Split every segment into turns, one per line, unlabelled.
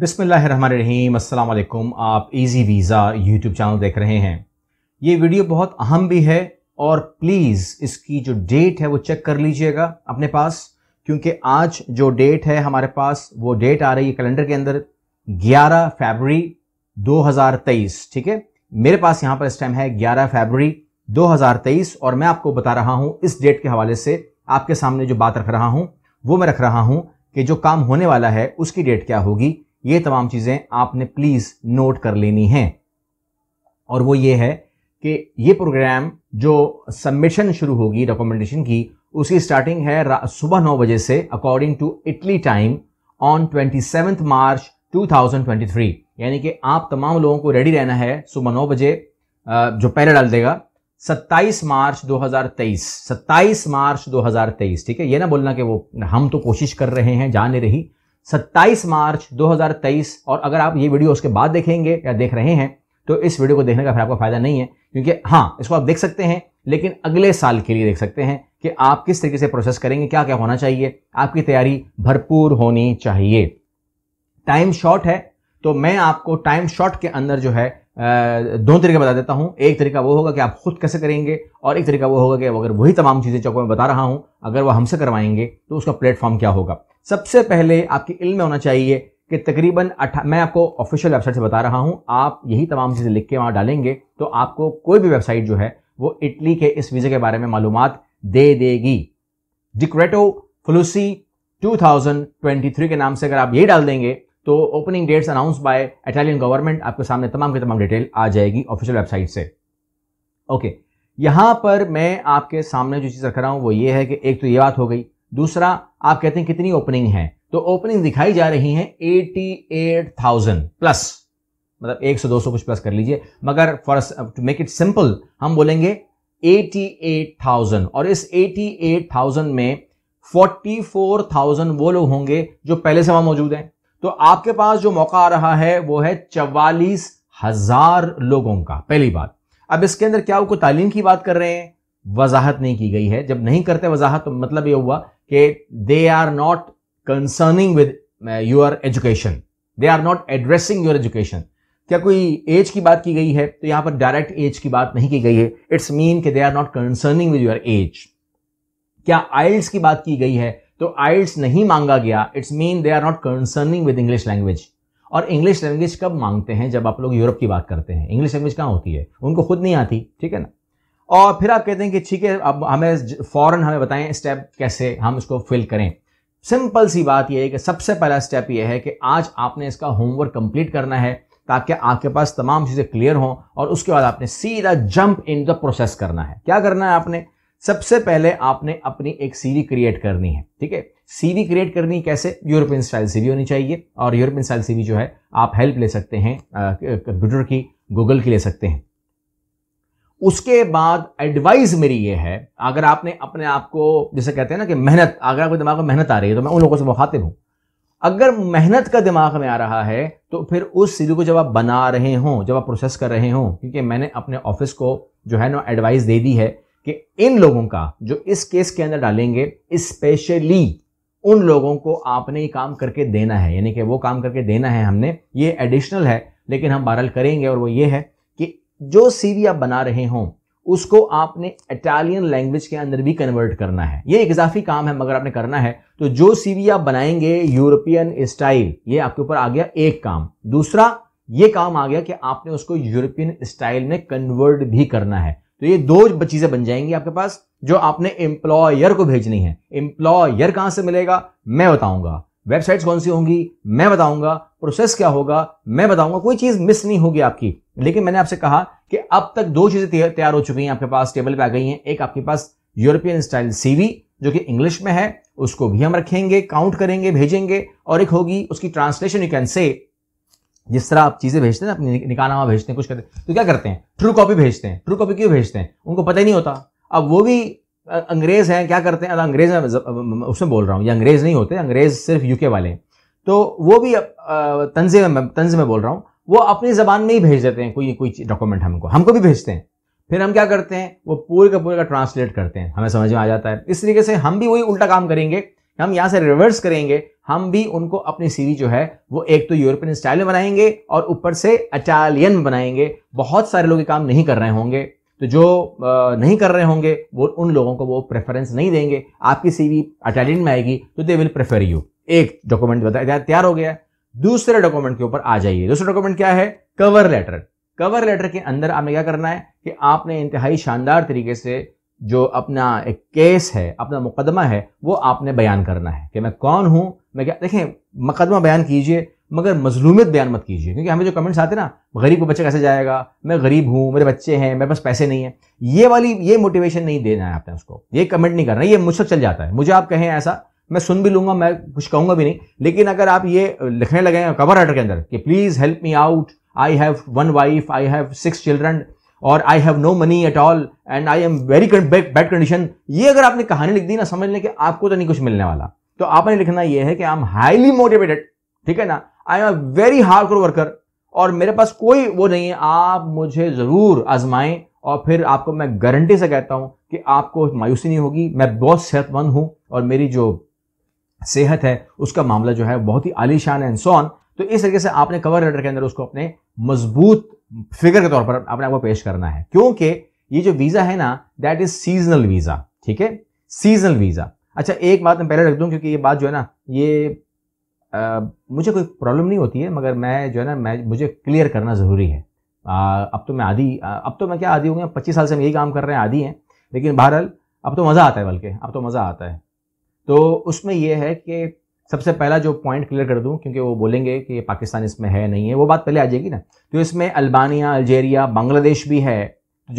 बिसमीम अल्लाम आप इजी वीज़ा यूट्यूब चैनल देख रहे हैं ये वीडियो बहुत अहम भी है और प्लीज़ इसकी जो डेट है वो चेक कर लीजिएगा अपने पास क्योंकि आज जो डेट है हमारे पास वो डेट आ रही है कैलेंडर के अंदर 11 फरवरी 2023 ठीक है मेरे पास यहाँ पर इस टाइम है 11 फरवरी 2023 और मैं आपको बता रहा हूँ इस डेट के हवाले से आपके सामने जो बात रख रहा हूँ वो मैं रख रहा हूँ कि जो काम होने वाला है उसकी डेट क्या होगी ये तमाम चीज़ें आपने प्लीज़ नोट कर लेनी हैं और वो ये है कि ये प्रोग्राम जो सबमिशन शुरू होगी रिकमेंडेशन की उसकी स्टार्टिंग है सुबह नौ बजे से according to Italy time on twenty seven March 2023 यानी कि आप तमाम लोगों को रेडी रहना है सुबह नौ बजे जो पहले डाल देगा 27 मार्च 2023 27 मार्च 2023 ठीक है ये ना बोलना कि वो हम तो कोशिश कर रहे हैं जा नहीं रही 27 मार्च 2023 और अगर आप ये वीडियो उसके बाद देखेंगे या देख रहे हैं तो इस वीडियो को देखने का फिर आपको फायदा नहीं है क्योंकि हाँ इसको आप देख सकते हैं लेकिन अगले साल के लिए देख सकते हैं कि आप किस तरीके से प्रोसेस करेंगे क्या क्या होना चाहिए आपकी तैयारी भरपूर होनी चाहिए टाइम शॉर्ट है तो मैं आपको टाइम शॉर्ट के अंदर जो है दोनों तरीके बता देता हूँ एक तरीका वो होगा कि आप खुद कैसे करेंगे और एक तरीका वो होगा कि अगर वही तमाम चीज़ें चौक में बता रहा हूँ अगर वह हमसे करवाएंगे तो उसका प्लेटफॉर्म क्या होगा सबसे पहले आपके इल्म होना चाहिए कि तकरीबन अठा मैं आपको ऑफिशियल वेबसाइट से बता रहा हूँ आप यही तमाम चीज़ें लिख के वहाँ डालेंगे तो आपको कोई भी वेबसाइट जो है वो इटली के इस वीज़े के बारे में मालूम दे देगी डिक्रेटो फ्लूसी 2023 के नाम से अगर आप यही डाल देंगे तो opening dates announce by Italian government आपके सामने तमाम की तमाम डिटेल आ जाएगी ऑफिशियल वेबसाइट से ओके okay. पर मैं आपके सामने जो चीज़ रख रहा हूं वो ये है कि एक तो ये बात हो गई दूसरा आप कहते हैं कितनी ओपनिंग है तो ओपनिंग दिखाई जा रही है थाउजेंड प्लस मतलब एक दो सौ कुछ प्लस कर लीजिए मगर for to make it simple हम बोलेंगे 88,000 और इस 88,000 में 44,000 वो लोग होंगे जो पहले से वहां मौजूद हैं तो आपके पास जो मौका आ रहा है वो है चवालीस हजार लोगों का पहली बात अब इसके अंदर क्या आपको तालीम की बात कर रहे हैं वजाहत नहीं की गई है जब नहीं करते वजाहत तो मतलब ये हुआ कि they are not concerning with your education they are not addressing your education क्या कोई एज की बात की गई है तो यहां पर डायरेक्ट एज की बात नहीं की गई है इट्स मीन कि they are not concerning with your age क्या आइल्स की बात की गई है तो आइल्स नहीं मांगा गया it's mean they are not concerning with English language और इंग्लिश लैंग्वेज कब मांगते हैं जब आप लोग यूरोप की बात करते हैं इंग्लिश लैंग्वेज कहाँ होती है उनको खुद नहीं आती ठीक है ना और फिर आप कहते हैं कि ठीक है अब हमें फ़ौरन हमें बताएं स्टेप कैसे हम इसको फिल करें सिंपल सी बात यह है कि सबसे पहला स्टेप यह है कि आज आपने इसका होमवर्क कंप्लीट करना है ताकि आपके पास तमाम चीज़ें क्लियर हों और उसके बाद आपने सीधा जंप इन द प्रोसेस करना है क्या करना है आपने सबसे पहले आपने अपनी एक सीवी क्रिएट करनी है ठीक है सीवी क्रिएट करनी कैसे यूरोपियन स्टाइल सीवी होनी चाहिए और यूरोपियन स्टाइल सीवी जो है आप हेल्प ले सकते हैं कंप्यूटर की गूगल की ले सकते हैं उसके बाद एडवाइस मेरी ये है अगर आपने अपने आप को जैसे कहते हैं ना कि मेहनत अगर आपके दिमाग में मेहनत आ रही है तो मैं उन लोगों से मुखातिब हूं अगर मेहनत का दिमाग में आ रहा है तो फिर उस सीरी को जब आप बना रहे हों जब आप प्रोसेस कर रहे हो क्योंकि मैंने अपने ऑफिस को जो है ना एडवाइस दे दी है कि इन लोगों का जो इस केस के अंदर डालेंगे स्पेशली उन लोगों को आपने ये काम करके देना है यानी कि वो काम करके देना है हमने ये एडिशनल है लेकिन हम बारल करेंगे और वो ये है कि जो सीवी आप बना रहे हों उसको आपने इटालियन लैंग्वेज के अंदर भी कन्वर्ट करना है ये इजाफी काम है मगर आपने करना है तो जो सीवी आप बनाएंगे यूरोपियन स्टाइल ये आपके ऊपर आ गया एक काम दूसरा ये काम आ गया कि आपने उसको यूरोपियन स्टाइल में कन्वर्ट भी करना है तो ये दो चीजें बन जाएंगी आपके पास जो आपने एम्प्लॉयर को भेजनी है एम्प्लॉयर कहां से मिलेगा मैं बताऊंगा वेबसाइट्स कौन सी होंगी मैं बताऊंगा प्रोसेस क्या होगा मैं बताऊंगा कोई चीज मिस नहीं होगी आपकी लेकिन मैंने आपसे कहा कि अब तक दो चीजें तैयार हो चुकी हैं आपके पास टेबल पे आ गई हैं एक आपके पास यूरोपियन स्टाइल सीवी जो कि इंग्लिश में है उसको भी हम रखेंगे काउंट करेंगे भेजेंगे और एक होगी उसकी ट्रांसलेशन यू कैन से जिस तरह आप चीज़ें भेजते हैं ना अपने निकाहनामा भेजते हैं कुछ करते हैं तो क्या करते हैं ट्रू कॉपी भेजते हैं ट्रू कॉपी क्यों भेजते हैं उनको पता ही नहीं होता अब वो भी अंग्रेज़ हैं क्या करते हैं अंग्रेज़ है उसमें बोल रहा हूँ ये अंग्रेज़ नहीं होते अंग्रेज़ सिर्फ यूके वाले हैं तो वो भी तंजे में तंज में बोल रहा हूँ वो अपनी ज़बान में ही भेज देते हैं कोई कोई डॉक्यूमेंट हमको हमको भी भेजते हैं फिर हम क्या करते हैं वो पूरे का पूरे का ट्रांसलेट करते हैं हमें समझ में आ जाता है इस तरीके से हम भी वही उल्टा काम करेंगे हम यहाँ से रिवर्स करेंगे हम भी उनको अपनी सीरीज जो है वो एक तो यूरोपियन स्टाइल में बनाएंगे और ऊपर से अटालियन बनाएंगे बहुत सारे लोग ये काम नहीं कर रहे होंगे तो जो नहीं कर रहे होंगे वो उन लोगों को वो प्रेफरेंस नहीं देंगे आपकी सीवी अटालियन में आएगी तो दे विल प्रेफर यू एक डॉक्यूमेंट बताया तैयार हो गया दूसरे डॉक्यूमेंट के ऊपर आ जाइए दूसरा डॉक्यूमेंट क्या है कवर लेटर कवर लेटर के अंदर आपने क्या करना है कि आपने इंतहाई शानदार तरीके से जो अपना एक केस है अपना मुकदमा है वो आपने बयान करना है कि मैं कौन हूँ मैं क्या देखें मुकदमा बयान कीजिए मगर मजलूमियत बयान मत कीजिए क्योंकि हमें जो कमेंट्स आते ना गरीब को बच्चा कैसे जाएगा मैं गरीब हूँ मेरे बच्चे हैं मेरे पास पैसे नहीं है ये वाली ये मोटिवेशन नहीं देना है आपने उसको ये कमेंट नहीं करना ये मुझसे चल जाता है मुझे आप कहें ऐसा मैं सुन भी लूंगा मैं कुछ कहूंगा भी नहीं लेकिन अगर आप ये लिखने लगे कवर लेटर के अंदर कि please help me out I have one wife I have six children और I have no money at all and I am very bad condition ये अगर आपने कहानी लिख दी ना समझ लें कि आपको तो नहीं कुछ मिलने वाला तो आपने लिखना यह है कि आई एम हाईली मोटिवेटेड ठीक है ना I am a very hard core worker और मेरे पास कोई वो नहीं है आप मुझे ज़रूर आजमाएं और फिर आपको मैं गारंटी से कहता हूं कि आपको मायूसी नहीं होगी मैं बहुत सेहतमंद हूं और मेरी जो सेहत है उसका मामला जो है बहुत ही आलीशान है एंड सोन तो इस तरीके से आपने कवर लेटर के अंदर उसको अपने मजबूत फिगर के तौर पर अपने आपको पेश करना है क्योंकि ये जो वीज़ा है ना दैट इज सीजनल वीज़ा ठीक है सीजनल वीज़ा अच्छा एक बात मैं पहले रख दूं क्योंकि ये बात जो है ना ये आ, मुझे कोई प्रॉब्लम नहीं होती है मगर मैं जो है ना मैं मुझे क्लियर करना ज़रूरी है आ, अब तो मैं आधी अब तो मैं क्या आधी होंगे पच्चीस साल से हम यही काम कर रहे हैं आधी हैं लेकिन बहरहाल अब तो मज़ा आता है बल्कि अब तो मज़ा आता है तो उसमें यह है कि सबसे पहला जो पॉइंट क्लियर कर दूं क्योंकि वो बोलेंगे कि पाकिस्तान इसमें है नहीं है वो बात पहले आ जाएगी ना तो इसमें अल्बानिया अल्जेरिया बांग्लादेश भी है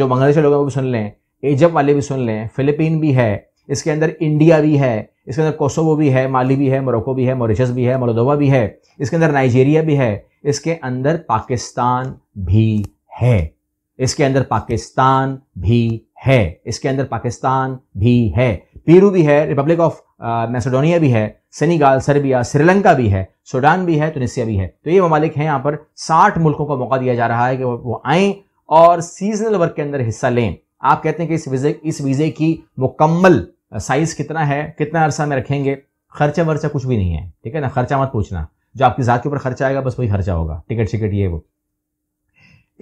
जो बांग्लादेश लोगों को भी सुन लें एजप वाले भी सुन लें फिलिपीन भी है इसके अंदर इंडिया भी है इसके अंदर कोसोवो भी है माली भी है मोरक्को भी है मॉरिशस भी है मोलदोवा भी है इसके अंदर नाइजीरिया भी है इसके अंदर पाकिस्तान भी है इसके अंदर पाकिस्तान भी है इसके अंदर पाकिस्तान भी है पेरू भी है रिपब्लिक ऑफ मैसेडोनिया भी है सेनीगाल सर्बिया श्रीलंका भी है सूडान भी है टूनिसिया भी है तो ये ममालिक हैं यहाँ पर साठ मुल्कों को मौका दिया जा रहा है कि वो आए और सीजनल वर्क के अंदर हिस्सा लें आप कहते हैं कि इस वीज़े इस वीज़े की मुकम्मल साइज़ कितना है कितना अरसा में रखेंगे खर्चा वर्चा कुछ भी नहीं है ठीक है ना खर्चा मत पूछना जो आपकी ज़ात के ऊपर खर्चा आएगा बस वही खर्चा होगा टिकट शिकट ये वो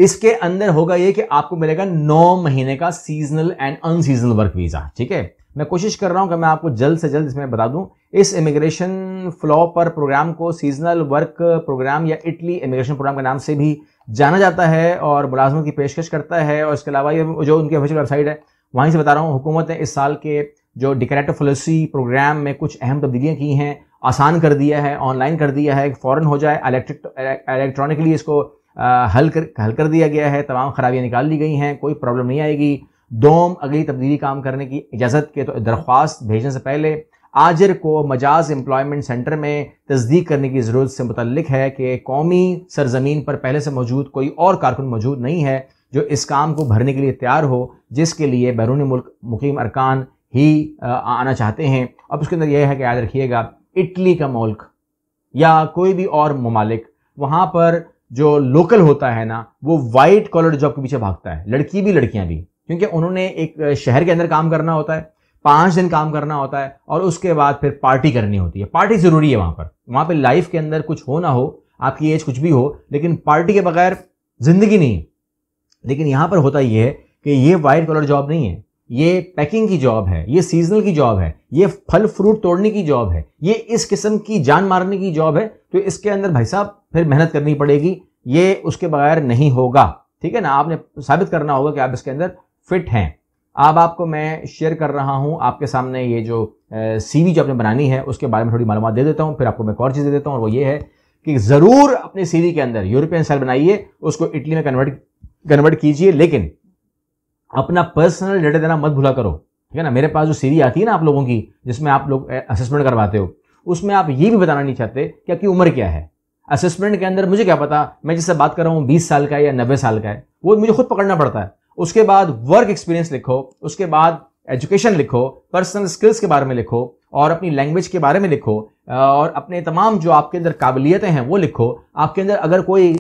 इसके अंदर होगा ये कि आपको मिलेगा नौ महीने का seasonal and unseasonal work visa ठीक है मैं कोशिश कर रहा हूँ कि मैं आपको जल्द से जल्द इसमें बता दूँ इस इमिग्रेशन फ्लॉ पर प्रोग्राम को सीजनल वर्क प्रोग्राम या इटली इमिग्रेशन प्रोग्राम के नाम से भी जाना जाता है और मुलाजमत की पेशकश करता है और इसके अलावा ये जो उनकी ऑफिशियल वेबसाइट है वहीं से बता रहा हूँ हुकूमत ने इस साल के जो डिक्रेटिव पॉलिसी प्रोग्राम में कुछ अहम तब्दीलियाँ की हैं आसान कर दिया है ऑनलाइन कर दिया है फ़ौरन हो जाए इलेक्ट्रिक इलेक्ट्रॉनिकली इसको हल कर हल कर दिया गया है तमाम खराबियाँ निकाल दी गई हैं कोई प्रॉब्लम नहीं आएगी दोम अगली तब्दीली काम करने की इजाज़त के तो दरख्वास्त भेजने से पहले आजर को मजाज एम्प्लॉयमेंट सेंटर में तस्दीक करने की ज़रूरत से मुतलक है कि कौमी सरजमीन पर पहले से मौजूद कोई और कारकुन मौजूद नहीं है जो इस काम को भरने के लिए तैयार हो जिसके लिए बैरून मुल्क मुकीम अरकान ही आना चाहते हैं अब उसके अंदर यह है कि याद रखिएगा इटली का मुल्क या कोई भी और ममालिक वहाँ पर जो लोकल होता है ना वो वाइट कॉलर जॉब के पीछे भागता है लड़की भी लड़कियाँ भी क्योंकि उन्होंने एक शहर के अंदर काम करना होता है पाँच दिन काम करना होता है और उसके बाद फिर पार्टी करनी होती है पार्टी ज़रूरी है वहाँ पर वहाँ पर लाइफ के अंदर कुछ हो ना हो आपकी एज कुछ भी हो लेकिन पार्टी के बगैर ज़िंदगी नहीं है लेकिन यहाँ पर होता यह है कि ये वाइट कलर जॉब नहीं है ये पैकिंग की जॉब है ये सीजनल की जॉब है ये फल फ्रूट तोड़ने की जॉब है ये इस किस्म की जान मारने की जॉब है तो इसके अंदर भाई साहब फिर मेहनत करनी पड़ेगी ये उसके बगैर नहीं होगा ठीक है ना आपने साबित करना होगा कि आप इसके अंदर फिट हैं अब आपको मैं शेयर कर रहा हूँ आपके सामने ये जो सी जो आपने बनानी है उसके बारे में थोड़ी मालूम दे देता हूँ फिर आपको मैं एक और चीज़ दे देता हूँ और वो ये है कि ज़रूर अपने सी के अंदर यूरोपियन सेल बनाइए उसको इटली में कन्वर्ट कन्वर्ट कीजिए लेकिन अपना पर्सनल डेटा देना मत भूला करो ठीक है ना मेरे पास जो सीरी आती है ना आप लोगों की जिसमें आप लोग असेसमेंट करवाते हो उसमें आप ये भी बताना नहीं चाहते कि आपकी उम्र क्या है असेसमेंट के अंदर मुझे क्या पता मैं जिससे बात कर रहा हूँ बीस साल का है या नब्बे साल का है वो मुझे खुद पकड़ना पड़ता है उसके बाद वर्क एक्सपीरियंस लिखो उसके बाद एजुकेशन लिखो पर्सनल स्किल्स के बारे में लिखो और अपनी लैंग्वेज के बारे में लिखो और अपने तमाम जो आपके अंदर काबिलियतें हैं वो लिखो आपके अंदर अगर कोई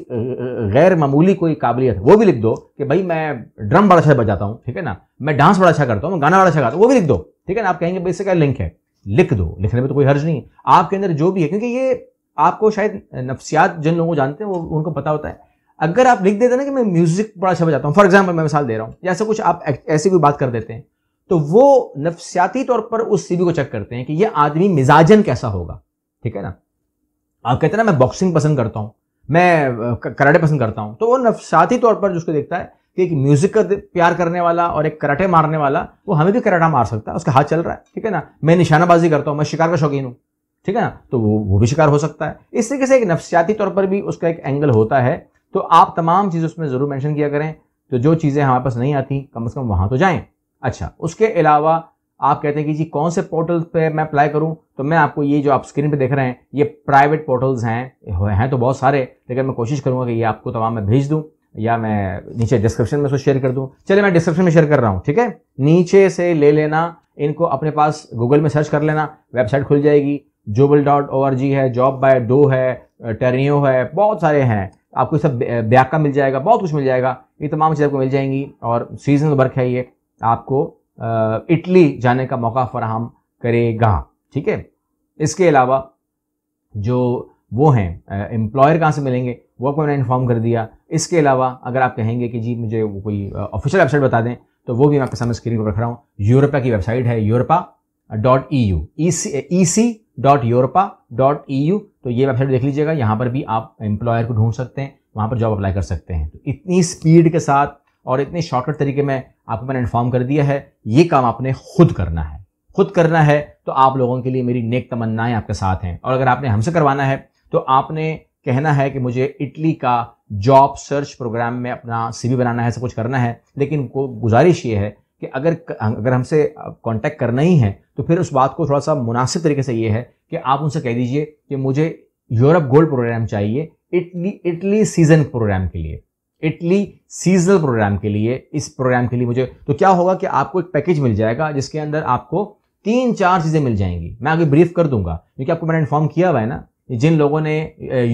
गैर मामूली कोई काबिलियत है वो भी लिख दो कि भाई मैं ड्रम बड़ा अच्छा बजाता हूँ ठीक है ना मैं डांस बड़ा अच्छा करता हूँ मैं गाना बड़ा अच्छा गाता हूँ वो भी लिख दो ठीक है ना आप कहेंगे भाई इससे क्या लिंक है लिख दो लिखने में तो कोई हर्ज नहीं है आपके अंदर जो भी है क्योंकि ये आपको शायद नफ्सियात जिन लोगों को जानते हैं वो उनको पता होता है अगर आप लिख देते ना कि मैं म्यूजिक बड़ा अच्छा बजाता हूँ फॉर एग्जाम्पल मैं मिसाल दे रहा हूँ या ऐसा कुछ आप ऐसी कोई बात कर देते हैं तो वो नफसियाती तौर पर उस सीवी को चेक करते हैं कि ये आदमी मिजाजन कैसा होगा ठीक है ना आप कहते हैं ना मैं बॉक्सिंग पसंद करता हूँ मैं कराटे पसंद करता हूँ तो वो नफसियाती तौर पर जिसको देखता है कि एक म्यूजिक का प्यार करने वाला और एक कराटे मारने वाला वो हमें भी कराटा मार सकता है उसका हाथ चल रहा है ठीक है ना मैं निशानाबाजी करता हूँ मैं शिकार का शौकीन हूँ ठीक है ना तो वो वो भी शिकार हो सकता है इस तरीके से एक नफसियाती तौर पर भी उसका एक एंगल होता है तो आप तमाम चीज़ें उसमें ज़रूर मैंशन किया करें तो जो चीज़ें हमारे पास नहीं आती कम अज़ कम वहाँ तो जाएँ अच्छा उसके अलावा आप कहते हैं कि जी कौन से पोर्टल पे मैं अप्लाई करूं तो मैं आपको ये जो आप स्क्रीन पे देख रहे हैं ये प्राइवेट पोर्टल्स हैं हैं तो बहुत सारे लेकिन मैं कोशिश करूंगा कि ये आपको तमाम मैं भेज दूं या मैं नीचे डिस्क्रिप्शन में उसको शेयर कर दूं चलिए मैं डिस्क्रिप्शन में शेयर कर रहा हूँ ठीक है नीचे से ले लेना इनको अपने पास गूगल में सर्च कर लेना वेबसाइट खुल जाएगी जोबल डॉट ओ आर जी है जॉब बाय डो है टेरियो है बहुत सारे हैं आपको सब ब्याक का मिल जाएगा बहुत कुछ मिल जाएगा ये तमाम चीज़ें आपको मिल जाएंगी और सीजनल वर्क है ये आपको इटली जाने का मौका फराहम करेगा ठीक है इसके अलावा जो वो हैं एम्प्लॉयर कहाँ से मिलेंगे वो आपको मैंने इन्फॉर्म कर दिया इसके अलावा अगर आप कहेंगे कि जी मुझे वो कोई ऑफिशियल वेबसाइट बता दें तो वो भी मैं आपके सामने स्क्रीन पर रख रहा हूँ यूरोपा की वेबसाइट है Europa dot E U E C E C dot Europa dot E U तो ये वेबसाइट देख लीजिएगा यहाँ पर भी आप एम्प्लॉयर को ढूंढ सकते हैं वहाँ पर जॉब अप्लाई कर सकते हैं तो इतनी स्पीड के साथ और इतने शॉर्टकट तरीके में आपको मैंने इन्फॉर्म कर दिया है ये काम आपने खुद करना है खुद करना है तो आप लोगों के लिए मेरी नेक तमन्नाएं आपके साथ हैं और अगर आपने हमसे करवाना है तो आपने कहना है कि मुझे इटली का जॉब सर्च प्रोग्राम में अपना सीवी बनाना है सब कुछ करना है लेकिन को गुजारिश ये है कि अगर अगर हमसे कांटेक्ट करना ही है तो फिर उस बात को थोड़ा सा मुनासिब तरीके से ये है कि आप उनसे कह दीजिए कि मुझे यूरोप गोल्ड प्रोग्राम चाहिए इटली इटली सीजन प्रोग्राम के लिए इटली सीजनल प्रोग्राम के लिए इस प्रोग्राम के लिए मुझे तो क्या होगा कि आपको एक पैकेज मिल जाएगा जिसके अंदर आपको तीन चार चीज़ें मिल जाएंगी मैं आगे ब्रीफ कर दूंगा क्योंकि आपको मैंने इन्फॉर्म किया हुआ है ना जिन लोगों ने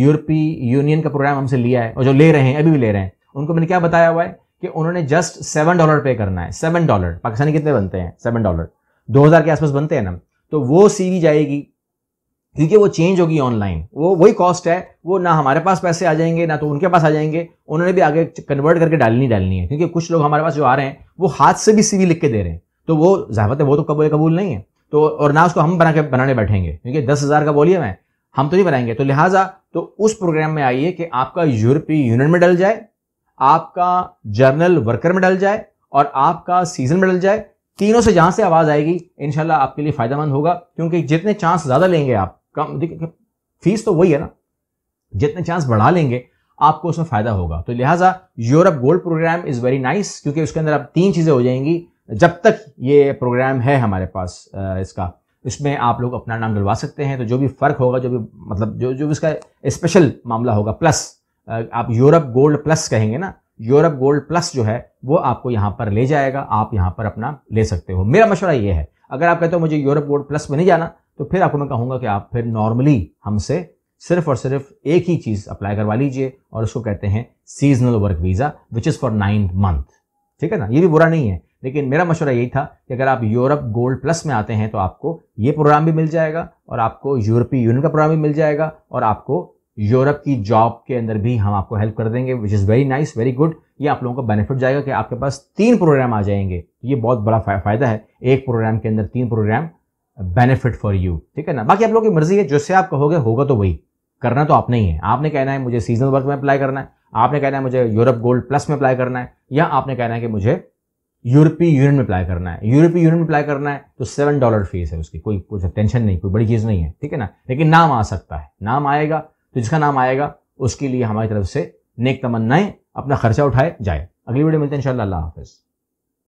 यूरोपीय यूनियन का प्रोग्राम हमसे लिया है और जो ले रहे हैं अभी भी ले रहे हैं उनको मैंने क्या बताया हुआ है कि उन्होंने जस्ट सेवन डॉलर पे करना है सेवन डॉलर पाकिस्तानी कितने बनते हैं सेवन डॉलर दो हज़ार के आसपास बनते हैं ना तो वो सीवी जाएगी क्योंकि वो चेंज होगी ऑनलाइन वो वही कॉस्ट है वो ना हमारे पास पैसे आ जाएंगे ना तो उनके पास आ जाएंगे उन्होंने भी आगे कन्वर्ट करके डालनी डालनी है क्योंकि कुछ लोग हमारे पास जो आ रहे हैं वो हाथ से भी सीवी लिख के दे रहे हैं तो वो जहावत है वो तो कबूल कबूल नहीं है तो और ना उसको हम बना के बनाने बैठेंगे क्योंकि दस हज़ार का बोलिए मैं हम तो नहीं बनाएंगे तो लिहाजा तो उस प्रोग्राम में आइए कि आपका यूरोपीय यूनियन में डल जाए आपका जर्नल वर्कर में डल जाए और आपका सीजन में डल जाए तीनों से जहां से आवाज आएगी इनशाला आपके लिए फायदेमंद होगा क्योंकि जितने चांस ज्यादा लेंगे आप कम फीस तो वही है ना जितने चांस बढ़ा लेंगे आपको उसमें फायदा होगा तो लिहाजा Europe gold program is very nice क्योंकि उसके अंदर आप तीन चीजें हो जाएंगी जब तक ये प्रोग्राम है हमारे पास इसका इसमें आप लोग अपना नाम डलवा सकते हैं तो जो भी फर्क होगा जो भी मतलब जो जो भी इसका स्पेशल मामला होगा प्लस आप यूरोप गोल्ड प्लस कहेंगे ना यूरोप गोल्ड प्लस जो है वो आपको यहां पर ले जाएगा आप यहां पर अपना ले सकते हो मेरा मशवरा ये है अगर आप कहते हो मुझे यूरोप गोल्ड प्लस में नहीं जाना तो फिर आपको मैं कहूंगा कि आप फिर नॉर्मली हमसे सिर्फ और सिर्फ एक ही चीज़ अप्लाई करवा लीजिए और उसको कहते हैं seasonal work visa which is for nine month ठीक है ना ये भी बुरा नहीं है लेकिन मेरा मशवरा यही था कि अगर आप यूरोप गोल्ड प्लस में आते हैं तो आपको ये प्रोग्राम भी मिल जाएगा और आपको यूरोपीय यूनियन का प्रोग्राम भी मिल जाएगा और आपको यूरोप की जॉब के अंदर भी हम आपको हेल्प कर देंगे which is very nice very good ये आप लोगों को बेनिफिट जाएगा कि आपके पास तीन प्रोग्राम आ जाएंगे तो ये बहुत बड़ा फ़ायदा है एक प्रोग्राम के अंदर तीन प्रोग्राम बेनिफिट फॉर यू ठीक है ना बाकी आप लोगों की मर्जी है जिससे आप कहोगे होगा तो वही करना तो आपने ही है आपने कहना है मुझे सीजनल वर्क में अप्लाई करना है आपने कहना है मुझे यूरोप गोल्ड प्लस में अप्लाई करना है या आपने कहना है कि मुझे यूरोपीय यूनियन में अप्लाई करना है यूरोपीय यूनियन में अप्लाई करना है तो सेवन डॉलर फीस है उसकी कोई कुछ टेंशन नहीं कोई बड़ी चीज़ नहीं है ठीक है ना लेकिन नाम आ सकता है नाम आएगा तो जिसका नाम आएगा उसके लिए हमारी तरफ से नेक तमन्नाएं अपना खर्चा उठाए जाए अगली वीडियो मिलते हैं इंशाल्लाह हाफिज़